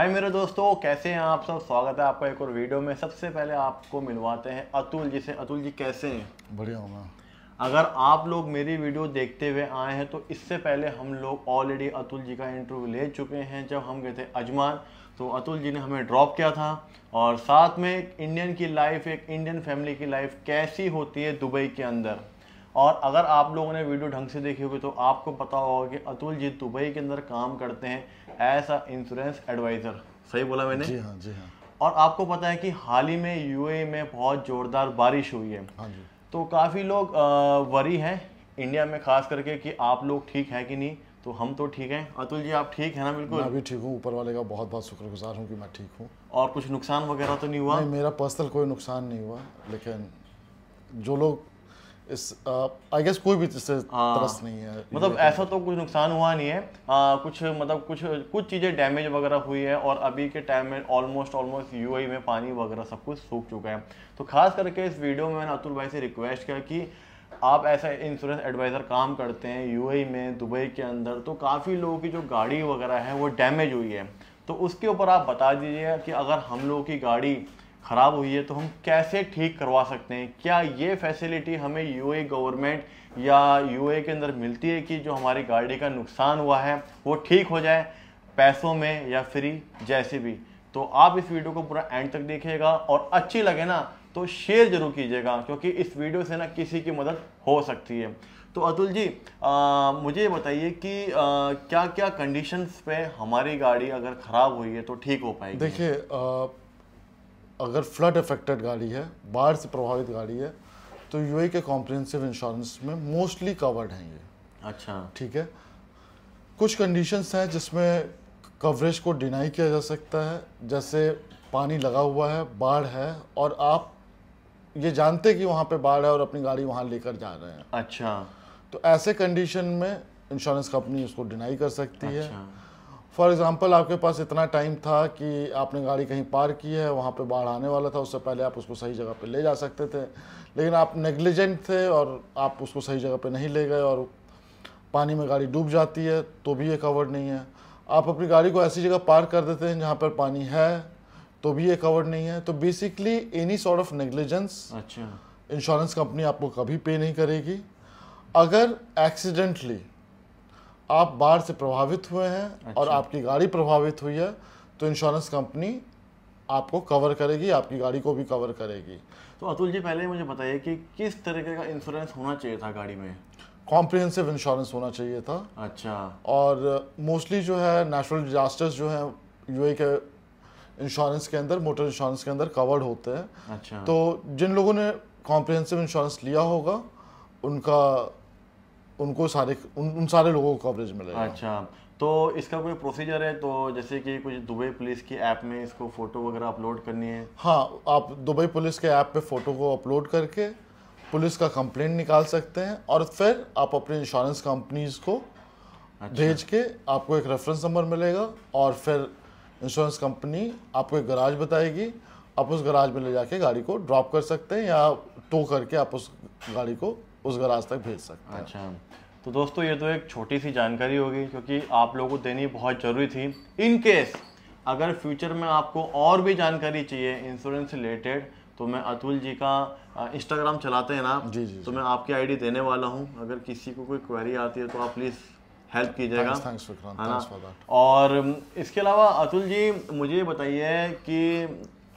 हाय मेरे दोस्तों कैसे हैं आप सब स्वागत है आपका एक और वीडियो में सबसे पहले आपको मिलवाते हैं अतुल जी से अतुल जी कैसे हैं बढ़िया हूँ मैं अगर आप लोग मेरी वीडियो देखते हुए आए हैं तो इससे पहले हम लोग ऑलरेडी अतुल जी का इंटरव्यू ले चुके हैं जब हम गए थे अजमान तो अतुल जी ने हमें ड्रॉप किया था और साथ में इंडियन की लाइफ एक इंडियन फैमिली की लाइफ कैसी होती है दुबई के अंदर और अगर आप लोगों ने वीडियो ढंग से देखी होगी तो आपको पता होगा कि अतुल जी दुबई के अंदर काम करते हैं एज अ इंश्योरेंस एडवाइज़र सही बोला मैंने जी हाँ जी हाँ और आपको पता है कि हाल ही में यूएई e में बहुत ज़ोरदार बारिश हुई है हाँ जी तो काफ़ी लोग वरी हैं इंडिया में खास करके कि आप लोग ठीक है कि नहीं तो हम तो ठीक हैं अतुल जी आप ठीक है ना बिल्कुल मैं भी ठीक हूँ ऊपर वाले का बहुत बहुत शुक्रगुजार हूँ कि मैं ठीक हूँ और कुछ नुकसान वगैरह तो नहीं हुआ नहीं मेरा पर्सनल कोई नुकसान नहीं हुआ लेकिन जो लोग इस आई गेस कोई भी इससे हाँ। त्रस्त नहीं है मतलब ऐसा तो कुछ नुकसान हुआ नहीं है आ, कुछ मतलब कुछ कुछ चीज़ें डैमेज वगैरह हुई है और अभी के टाइम में ऑलमोस्ट ऑलमोस्ट यू में पानी वगैरह सब कुछ सूख चुका है तो खास करके इस वीडियो में मैंने अतुल भाई से रिक्वेस्ट किया कि आप ऐसा इंश्योरेंस एडवाइज़र काम करते हैं यू e में दुबई के अंदर तो काफ़ी लोगों की जो गाड़ी वगैरह है वो डैमेज हुई है तो उसके ऊपर आप बता दीजिए कि अगर हम लोगों की गाड़ी ख़राब हुई है तो हम कैसे ठीक करवा सकते हैं क्या ये फैसिलिटी हमें यू गवर्नमेंट या यू के अंदर मिलती है कि जो हमारी गाड़ी का नुकसान हुआ है वो ठीक हो जाए पैसों में या फ्री जैसे भी तो आप इस वीडियो को पूरा एंड तक देखिएगा और अच्छी लगे ना तो शेयर जरूर कीजिएगा क्योंकि इस वीडियो से ना किसी की मदद हो सकती है तो अतुल जी आ, मुझे बताइए कि आ, क्या क्या कंडीशंस पे हमारी गाड़ी अगर ख़राब हुई है तो ठीक हो पाएगी देखिए अगर फ्लड अफेक्टेड गाड़ी है बाढ़ से प्रभावित गाड़ी है तो यू के कॉम्प्रिहेंसिव इंश्योरेंस में मोस्टली कवर्ड हैं ये अच्छा ठीक है कुछ कंडीशंस हैं जिसमें कवरेज को डिनाई किया जा सकता है जैसे पानी लगा हुआ है बाढ़ है और आप ये जानते कि वहाँ पे बाढ़ है और अपनी गाड़ी वहाँ लेकर जा रहे हैं अच्छा तो ऐसे कंडीशन में इंश्योरेंस कंपनी उसको डिनाई कर सकती अच्छा। है फॉर एग्ज़ाम्पल आपके पास इतना टाइम था कि आपने गाड़ी कहीं पार की है वहाँ पे बाढ़ आने वाला था उससे पहले आप उसको सही जगह पे ले जा सकते थे लेकिन आप नेग्लिजेंट थे और आप उसको सही जगह पे नहीं ले गए और पानी में गाड़ी डूब जाती है तो भी ये कवर्ड नहीं है आप अपनी गाड़ी को ऐसी जगह पार कर देते हैं जहाँ पर पानी है तो भी ये कवर्ड नहीं है तो basically any sort of negligence अच्छा इंश्योरेंस कंपनी आपको कभी पे नहीं करेगी अगर एक्सीडेंटली आप बाढ़ से प्रभावित हुए हैं अच्छा। और आपकी गाड़ी प्रभावित हुई है तो इंश्योरेंस कंपनी आपको कवर करेगी आपकी गाड़ी को भी कवर करेगी तो अतुल जी पहले मुझे बताइए कि किस तरीके का इंश्योरेंस होना चाहिए था गाड़ी में कॉम्प्रिहेंसिव इंश्योरेंस होना चाहिए था अच्छा और मोस्टली जो है नेचुरल डिजास्टर्स जो है यू के इंश्योरेंस के अंदर मोटर इंश्योरेंस के अंदर कवर्ड होते हैं अच्छा तो जिन लोगों ने कॉम्प्रिहेंसिव इंश्योरेंस लिया होगा उनका उनको सारे उन, उन सारे लोगों को कवरेज मिलेगा अच्छा तो इसका कोई प्रोसीजर है तो जैसे कि कुछ दुबई पुलिस की ऐप में इसको फ़ोटो वगैरह अपलोड करनी है हाँ आप दुबई पुलिस के ऐप पे फ़ोटो को अपलोड करके पुलिस का कंप्लेन निकाल सकते हैं और फिर आप अपने इंश्योरेंस कंपनीज को अच्छा। भेज के आपको एक रेफरेंस नंबर मिलेगा और फिर इंश्योरेंस कंपनी आपको एक गराज बताएगी आप उस गराज में ले जाके गाड़ी को ड्रॉप कर सकते हैं या टो करके आप उस गाड़ी को उस गराज तक भेज सकते हैं अच्छा तो दोस्तों ये तो एक छोटी सी जानकारी होगी क्योंकि आप लोगों को देनी बहुत ज़रूरी थी इन केस अगर फ्यूचर में आपको और भी जानकारी चाहिए इंश्योरेंस रिलेटेड तो मैं अतुल जी का इंस्टाग्राम चलाते हैं ना जी जी तो मैं आपकी आईडी देने वाला हूँ अगर किसी को कोई क्वेरी आती है तो आप प्लीज़ हेल्प कीजिएगा और इसके अलावा अतुल जी मुझे बताइए कि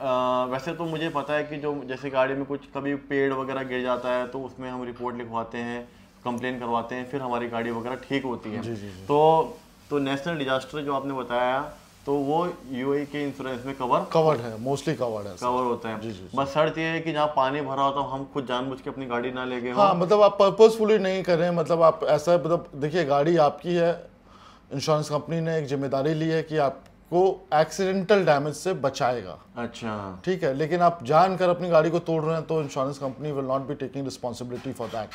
आ, वैसे तो मुझे पता है कि जो जैसे गाड़ी में कुछ कभी पेड़ वगैरह गिर जाता है तो उसमें हम रिपोर्ट लिखवाते हैं कंप्लेन करवाते हैं फिर हमारी गाड़ी वगैरह ठीक होती है जी, जी, जी. तो तो नेशनल डिजास्टर जो आपने बताया तो वो यू के इंश्योरेंस में कवर कवर्ड है मोस्टली कवर्ड है कवर होता है जी जी बस शर्त ये है कि जहाँ पानी भरा होता तो हम खुद जानबूझ के अपनी गाड़ी ना ले गए हाँ मतलब आप पर्पजफुली नहीं कर रहे हैं मतलब आप ऐसा मतलब देखिए गाड़ी आपकी है इंश्योरेंस कंपनी ने एक जिम्मेदारी ली है कि आप को एक्सीडेंटल डैमेज से बचाएगा अच्छा ठीक है लेकिन आप जानकर अपनी गाड़ी को तोड़ रहे हैं तो insurance company will not be taking responsibility for that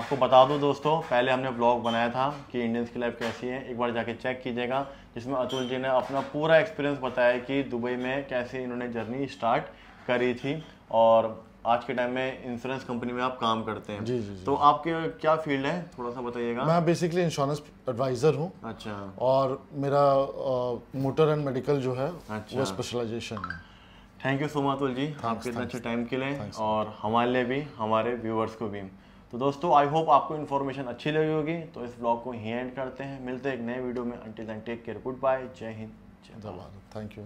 आपको बता दूं दोस्तों पहले हमने ब्लॉग बनाया था कि इंडियंस की लाइफ कैसी है एक बार जाके चेक कीजिएगा जिसमें अतुल जी ने अपना पूरा एक्सपीरियंस बताया कि दुबई में कैसे इन्होंने जर्नी स्टार्ट करी थी और आज के टाइम में इंश्योरेंस कंपनी में आप काम करते हैं जी जी, जी। तो आपके क्या फील्ड है थोड़ा सा बताइएगा मैं बेसिकली इंश्योरेंस एडवाइजर हूँ अच्छा और मेरा मोटर एंड मेडिकल जो है अच्छा। वो स्पेशलाइजेशन है थैंक यू सो मच उल जी आपके इतने अच्छे टाइम के लिए और हमारे लिए भी हमारे व्यूवर्स को भी तो दोस्तों आई होप आपको इन्फॉर्मेशन अच्छी लगी होगी तो इस ब्लॉग को ही एंड करते हैं मिलते हैं एक नए वीडियो में until take care goodbye जय हिंद जय धन्यवाद थैंक यू